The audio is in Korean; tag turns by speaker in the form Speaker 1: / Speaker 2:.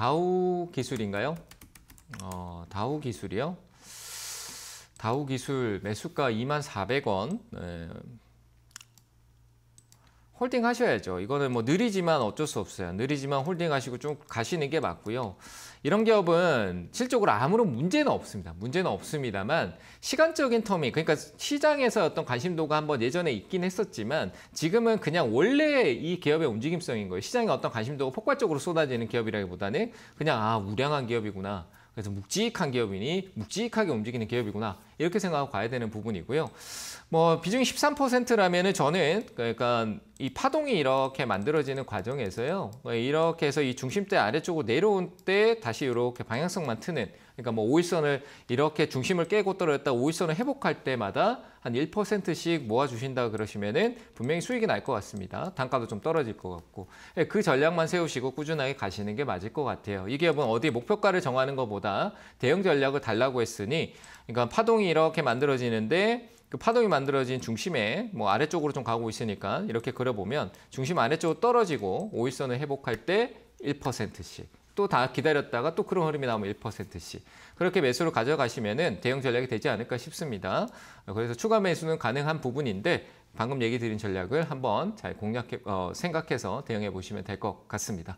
Speaker 1: 다우 기술인가요? 어, 다우 기술이요? 다우 기술 매수가 2400원 네. 홀딩 하셔야죠. 이거는 뭐 느리지만 어쩔 수 없어요. 느리지만 홀딩 하시고 좀 가시는 게 맞고요. 이런 기업은 실적으로 아무런 문제는 없습니다. 문제는 없습니다만 시간적인 텀이 그러니까 시장에서 어떤 관심도가 한번 예전에 있긴 했었지만 지금은 그냥 원래 이 기업의 움직임성인 거예요. 시장에 어떤 관심도가 폭발적으로 쏟아지는 기업이라기보다는 그냥 아 우량한 기업이구나. 그래서 묵직한 기업이니 묵직하게 움직이는 기업이구나. 이렇게 생각하고 가야 되는 부분이고요. 뭐 비중이 13%라면은 저는 그러니까 이 파동이 이렇게 만들어지는 과정에서요. 뭐 이렇게 해서 이 중심대 아래쪽으로 내려온 때 다시 이렇게 방향성만 트는 그러니까 뭐 오일선을 이렇게 중심을 깨고 떨어졌다 오일선을 회복할 때마다 한 1%씩 모아주신다 그러시면은 분명히 수익이 날 것 같습니다. 단가도 좀 떨어질 것 같고 예, 그 전략만 세우시고 꾸준하게 가시는 게 맞을 것 같아요. 이게 뭐 어디 목표가를 정하는 것보다 대응 전략을 달라고 했으니 그러니까 파동이 이렇게 만들어지는데 그 파동이 만들어진 중심에 뭐 아래쪽으로 좀 가고 있으니까 이렇게 그려보면 중심 아래쪽으로 떨어지고 오일선을 회복할 때 1%씩 또 다 기다렸다가 또 그런 흐름이 나오면 1%씩 그렇게 매수를 가져가시면은 대형 전략이 되지 않을까 싶습니다. 그래서 추가 매수는 가능한 부분인데 방금 얘기 드린 전략을 한번 잘 공략해 어, 생각해서 대응해 보시면 될 것 같습니다.